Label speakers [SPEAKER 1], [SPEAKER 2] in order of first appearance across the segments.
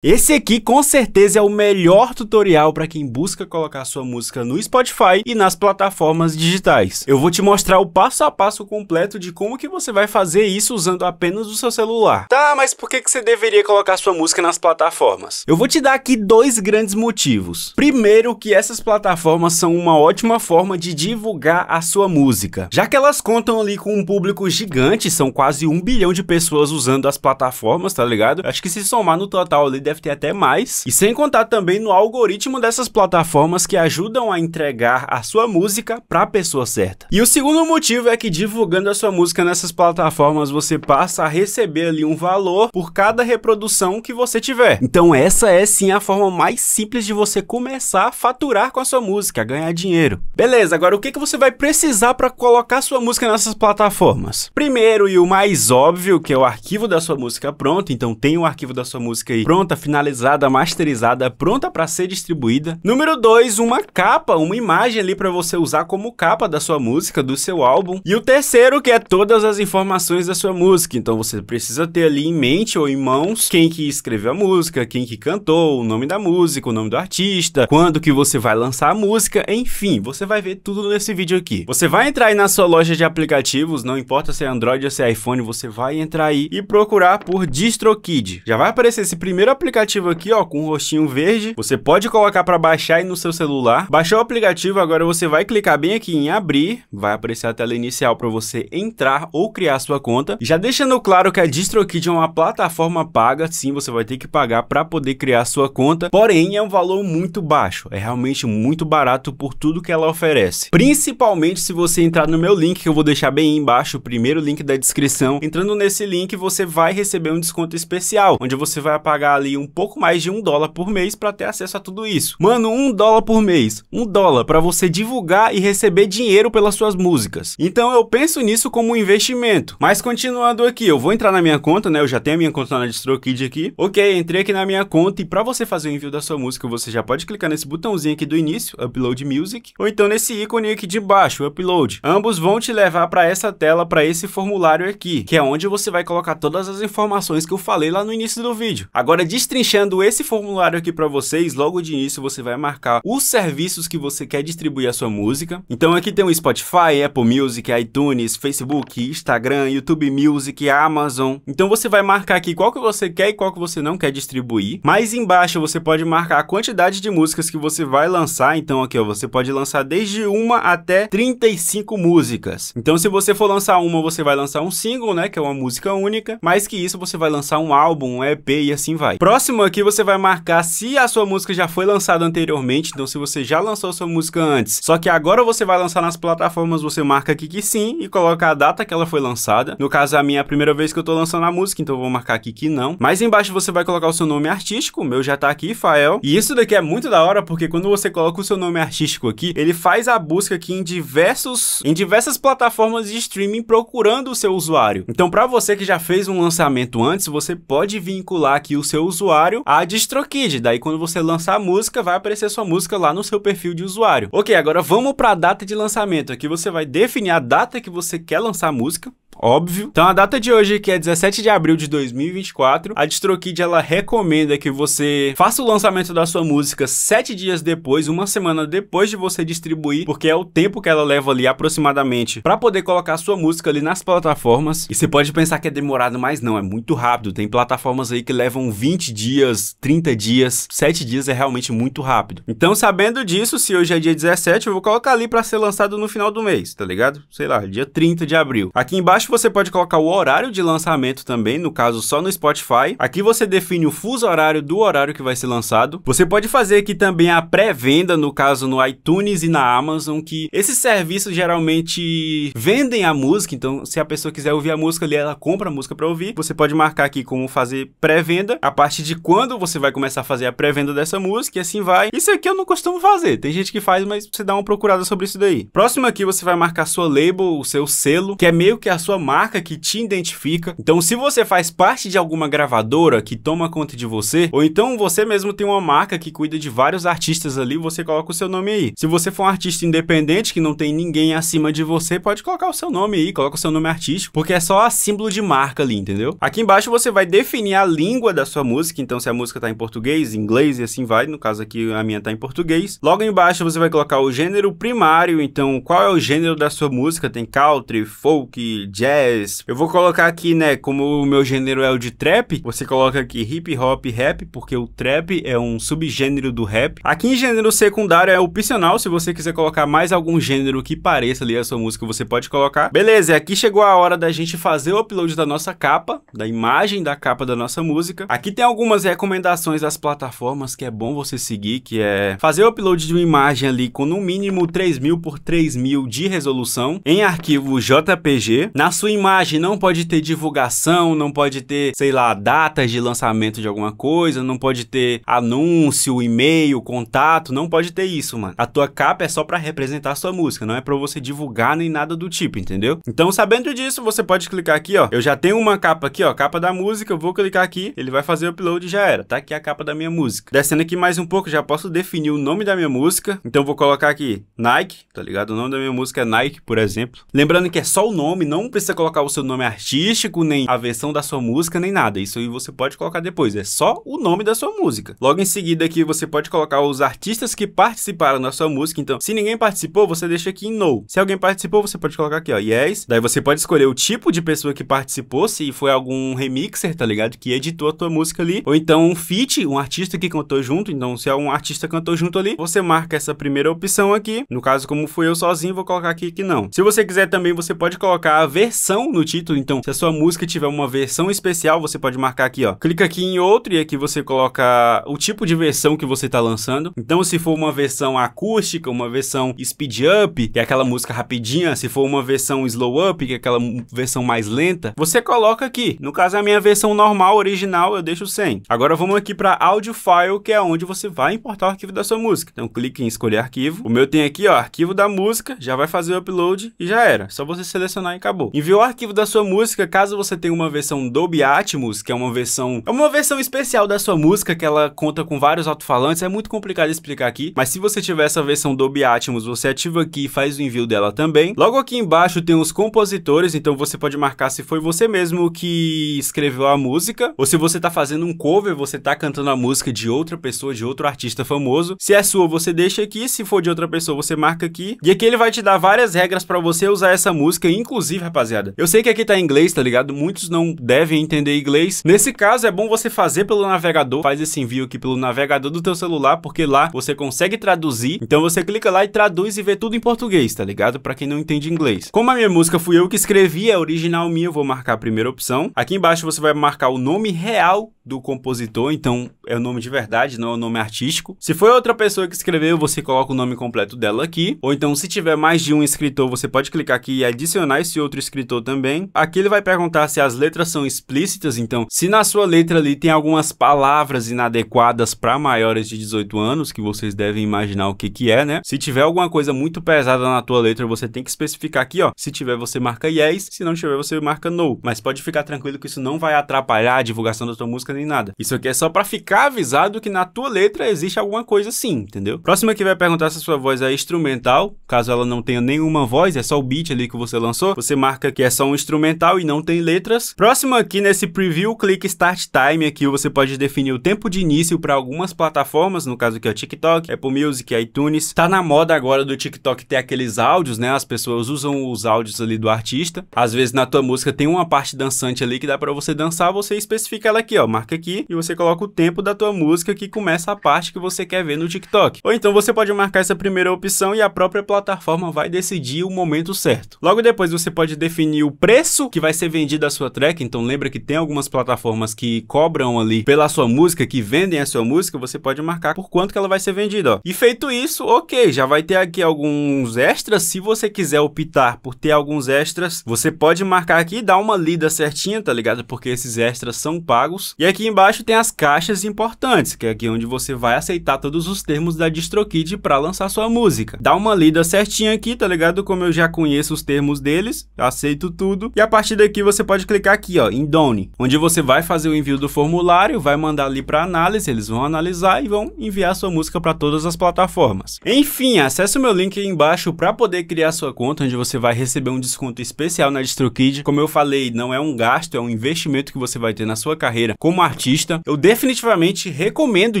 [SPEAKER 1] Esse aqui com certeza é o melhor tutorial para quem busca colocar sua música no Spotify e nas plataformas digitais. Eu vou te mostrar o passo a passo completo de como que você vai fazer isso usando apenas o seu celular. Tá, mas por que, que você deveria colocar sua música nas plataformas? Eu vou te dar aqui dois grandes motivos. Primeiro, que essas plataformas são uma ótima forma de divulgar a sua música, já que elas contam ali com um público gigante, são quase um bilhão de pessoas usando as plataformas, tá ligado? Acho que se somar no total ali deve ter até mais. E sem contar também no algoritmo dessas plataformas que ajudam a entregar a sua música para a pessoa certa. E o segundo motivo é que divulgando a sua música nessas plataformas você passa a receber ali um valor por cada reprodução que você tiver. Então essa é sim a forma mais simples de você começar a faturar com a sua música, ganhar dinheiro. Beleza, agora o que, que você vai precisar para colocar sua música nessas plataformas? Primeiro e o mais óbvio, que é o arquivo da sua música pronto, então tem o arquivo da sua música aí pronta, finalizada, masterizada, pronta para ser distribuída. Número 2, uma capa, uma imagem ali para você usar como capa da sua música, do seu álbum. E o terceiro, que é todas as informações da sua música. Então você precisa ter ali em mente ou em mãos quem que escreveu a música, quem que cantou, o nome da música, o nome do artista, quando que você vai lançar a música, enfim, você vai ver tudo nesse vídeo aqui. Você vai entrar aí na sua loja de aplicativos, não importa se é Android ou se é iPhone, você vai entrar aí e procurar por DistroKid. Já vai aparecer esse primeiro aplicativo aplicativo aqui, ó, com um rostinho verde. Você pode colocar para baixar aí no seu celular. Baixou o aplicativo, agora você vai clicar bem aqui em abrir. Vai aparecer a tela inicial para você entrar ou criar sua conta. Já deixando claro que a DistroKid é uma plataforma paga. Sim, você vai ter que pagar para poder criar sua conta. Porém, é um valor muito baixo. É realmente muito barato por tudo que ela oferece. Principalmente se você entrar no meu link, que eu vou deixar bem embaixo, o primeiro link da descrição. Entrando nesse link, você vai receber um desconto especial, onde você vai pagar ali um pouco mais de um dólar por mês para ter acesso a tudo isso. Mano, um dólar por mês, um dólar para você divulgar e receber dinheiro pelas suas músicas. Então eu penso nisso como um investimento. Mas continuando aqui, eu vou entrar na minha conta, né? Eu já tenho a minha conta na DistroKid aqui. Ok, entrei aqui na minha conta e para você fazer o envio da sua música, você já pode clicar nesse botãozinho aqui do início, Upload Music, ou então nesse ícone aqui de baixo, Upload. Ambos vão te levar para essa tela, para esse formulário aqui, que é onde você vai colocar todas as informações que eu falei lá no início do vídeo. Agora, destrinchando esse formulário aqui para vocês, logo de início você vai marcar os serviços que você quer distribuir a sua música. Então aqui tem o Spotify, Apple Music, iTunes, Facebook, Instagram, YouTube Music, Amazon. Então você vai marcar aqui qual que você quer e qual que você não quer distribuir. Mais embaixo você pode marcar a quantidade de músicas que você vai lançar. Então aqui ó, você pode lançar desde uma até 35 músicas. Então se você for lançar uma, você vai lançar um single, né, que é uma música única. Mais que isso, você vai lançar um álbum, um EP e assim vai. Próximo próximo aqui você vai marcar se a sua música já foi lançada anteriormente, então se você já lançou sua música antes, só que agora você vai lançar nas plataformas, você marca aqui que sim e coloca a data que ela foi lançada. No caso, a minha é a primeira vez que eu tô lançando a música, então eu vou marcar aqui que não. Mas embaixo você vai colocar o seu nome artístico, o meu já tá aqui, Fael. E isso daqui é muito da hora, porque quando você coloca o seu nome artístico aqui, ele faz a busca aqui em diversos em diversas plataformas de streaming procurando o seu usuário. Então, para você que já fez um lançamento antes, você pode vincular aqui o seu usuário usuário a DistroKid. Daí quando você lançar a música, vai aparecer sua música lá no seu perfil de usuário. Ok, agora vamos para a data de lançamento. Aqui você vai definir a data que você quer lançar a música óbvio. Então a data de hoje, que é 17 de abril de 2024, a DistroKid ela recomenda que você faça o lançamento da sua música sete dias depois, uma semana depois de você distribuir, porque é o tempo que ela leva ali aproximadamente para poder colocar a sua música ali nas plataformas. E você pode pensar que é demorado, mas não, é muito rápido. Tem plataformas aí que levam 20 dias, 30 dias, 7 dias é realmente muito rápido. Então, sabendo disso, se hoje é dia 17, eu vou colocar ali para ser lançado no final do mês, tá ligado? Sei lá, dia 30 de abril. Aqui embaixo Embaixo você pode colocar o horário de lançamento também, no caso só no Spotify. Aqui você define o fuso horário do horário que vai ser lançado. Você pode fazer aqui também a pré-venda, no caso no iTunes e na Amazon, que esses serviços geralmente vendem a música, então se a pessoa quiser ouvir a música ali, ela compra a música para ouvir. Você pode marcar aqui como fazer pré-venda, a partir de quando você vai começar a fazer a pré-venda dessa música e assim vai. Isso aqui eu não costumo fazer, tem gente que faz, mas você dá uma procurada sobre isso daí. Próximo aqui você vai marcar sua label, o seu selo, que é meio que a sua marca que te identifica. Então, se você faz parte de alguma gravadora que toma conta de você, ou então você mesmo tem uma marca que cuida de vários artistas ali, você coloca o seu nome aí. Se você for um artista independente que não tem ninguém acima de você, pode colocar o seu nome aí, coloca o seu nome artístico, porque é só símbolo de marca ali, entendeu? Aqui embaixo você vai definir a língua da sua música, então se a música tá em português, inglês e assim vai, no caso aqui a minha tá em português. Logo embaixo você vai colocar o gênero primário, então qual é o gênero da sua música? Tem country, folk, jazz, jazz. Eu vou colocar aqui, né, como o meu gênero é o de trap, você coloca aqui hip hop, rap, porque o trap é um subgênero do rap. Aqui em gênero secundário é opcional, se você quiser colocar mais algum gênero que pareça ali a sua música, você pode colocar. Beleza, aqui chegou a hora da gente fazer o upload da nossa capa, da imagem da capa da nossa música. Aqui tem algumas recomendações das plataformas que é bom você seguir, que é fazer o upload de uma imagem ali com no mínimo 3000 por 3000 de resolução em arquivo JPG, na sua imagem não pode ter divulgação, não pode ter, sei lá, datas de lançamento de alguma coisa, não pode ter anúncio, e-mail, contato, não pode ter isso, mano. A tua capa é só para representar a sua música, não é para você divulgar nem nada do tipo, entendeu? Então, sabendo disso, você pode clicar aqui, ó. Eu já tenho uma capa aqui, ó, capa da música, eu vou clicar aqui, ele vai fazer o upload e já era. Tá aqui a capa da minha música. Descendo aqui mais um pouco, já posso definir o nome da minha música. Então, vou colocar aqui Nike, tá ligado? O nome da minha música é Nike, por exemplo. Lembrando que é só o nome, não precisa precisa colocar o seu nome artístico, nem a versão da sua música, nem nada. Isso aí você pode colocar depois, é só o nome da sua música. Logo em seguida aqui você pode colocar os artistas que participaram da sua música. Então, se ninguém participou, você deixa aqui em no. Se alguém participou, você pode colocar aqui, ó, yes. Daí você pode escolher o tipo de pessoa que participou, se foi algum remixer, tá ligado? Que editou a tua música ali. Ou então um feat, um artista que cantou junto. Então, se algum artista cantou junto ali, você marca essa primeira opção aqui. No caso, como fui eu sozinho, vou colocar aqui que não. Se você quiser também, você pode colocar a versão versão no título, então se a sua música tiver uma versão especial, você pode marcar aqui, ó. Clica aqui em outro e aqui você coloca o tipo de versão que você tá lançando. Então se for uma versão acústica, uma versão speed up, que é aquela música rapidinha, se for uma versão slow up, que é aquela versão mais lenta, você coloca aqui. No caso é a minha versão normal, original, eu deixo sem. Agora vamos aqui para audio file, que é onde você vai importar o arquivo da sua música. Então clique em escolher arquivo. O meu tem aqui, ó, arquivo da música, já vai fazer o upload e já era. Só você selecionar e acabou ver o arquivo da sua música, caso você tenha uma versão Dolby Atmos, que é uma versão é uma versão especial da sua música que ela conta com vários alto-falantes, é muito complicado explicar aqui, mas se você tiver essa versão Dolby Atmos, você ativa aqui e faz o envio dela também. Logo aqui embaixo tem os compositores, então você pode marcar se foi você mesmo que escreveu a música, ou se você tá fazendo um cover, você tá cantando a música de outra pessoa, de outro artista famoso. Se é sua, você deixa aqui, se for de outra pessoa, você marca aqui. E aqui ele vai te dar várias regras para você usar essa música, inclusive, rapaz, rapaziada. Eu sei que aqui tá em inglês, tá ligado? Muitos não devem entender inglês. Nesse caso, é bom você fazer pelo navegador. Faz esse envio aqui pelo navegador do teu celular, porque lá você consegue traduzir. Então você clica lá e traduz e vê tudo em português, tá ligado? Pra quem não entende inglês. Como a minha música fui eu que escrevi, é original minha, eu vou marcar a primeira opção. Aqui embaixo você vai marcar o nome real do compositor, então é o nome de verdade, não é o nome artístico. Se foi outra pessoa que escreveu, você coloca o nome completo dela aqui. Ou então, se tiver mais de um escritor, você pode clicar aqui e adicionar esse outro escritor também. Aqui ele vai perguntar se as letras são explícitas, então, se na sua letra ali tem algumas palavras inadequadas para maiores de 18 anos, que vocês devem imaginar o que que é, né? Se tiver alguma coisa muito pesada na tua letra, você tem que especificar aqui, ó. Se tiver, você marca yes, se não tiver, você marca no. Mas pode ficar tranquilo que isso não vai atrapalhar a divulgação da tua música nem nada. Isso aqui é só para ficar já avisado que na tua letra existe alguma coisa assim, entendeu? Próxima que vai perguntar se a sua voz é instrumental, caso ela não tenha nenhuma voz, é só o beat ali que você lançou, você marca que é só um instrumental e não tem letras. Próximo aqui nesse preview, clique Start Time, aqui você pode definir o tempo de início para algumas plataformas, no caso aqui é o TikTok, Apple Music, iTunes. Tá na moda agora do TikTok ter aqueles áudios, né? As pessoas usam os áudios ali do artista. Às vezes na tua música tem uma parte dançante ali que dá para você dançar, você especifica ela aqui, ó, marca aqui e você coloca o tempo da da tua música que começa a parte que você quer ver no TikTok. Ou então você pode marcar essa primeira opção e a própria plataforma vai decidir o momento certo. Logo depois você pode definir o preço que vai ser vendido a sua track, então lembra que tem algumas plataformas que cobram ali pela sua música, que vendem a sua música, você pode marcar por quanto que ela vai ser vendida, ó. E feito isso, ok, já vai ter aqui alguns extras, se você quiser optar por ter alguns extras, você pode marcar aqui e dar uma lida certinha, tá ligado? Porque esses extras são pagos. E aqui embaixo tem as caixas importantes, que é aqui onde você vai aceitar todos os termos da DistroKid para lançar sua música. Dá uma lida certinha aqui, tá ligado? Como eu já conheço os termos deles, aceito tudo. E a partir daqui você pode clicar aqui, ó, em Done, onde você vai fazer o envio do formulário, vai mandar ali para análise, eles vão analisar e vão enviar sua música para todas as plataformas. Enfim, acesse o meu link aí embaixo para poder criar sua conta, onde você vai receber um desconto especial na DistroKid. Como eu falei, não é um gasto, é um investimento que você vai ter na sua carreira como artista. Eu definitivamente realmente recomendo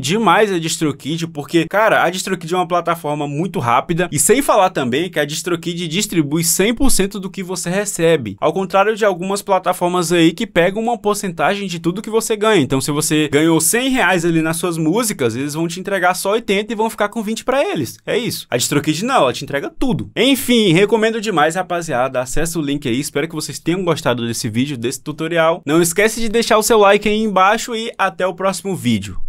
[SPEAKER 1] demais a DistroKid, porque, cara, a DistroKid é uma plataforma muito rápida e sem falar também que a DistroKid distribui 100% do que você recebe, ao contrário de algumas plataformas aí que pegam uma porcentagem de tudo que você ganha. Então, se você ganhou 100 reais ali nas suas músicas, eles vão te entregar só 80 e vão ficar com 20 para eles. É isso. A DistroKid não, ela te entrega tudo. Enfim, recomendo demais, rapaziada. Acesse o link aí. Espero que vocês tenham gostado desse vídeo, desse tutorial. Não esquece de deixar o seu like aí embaixo e até o próximo vídeo vídeo.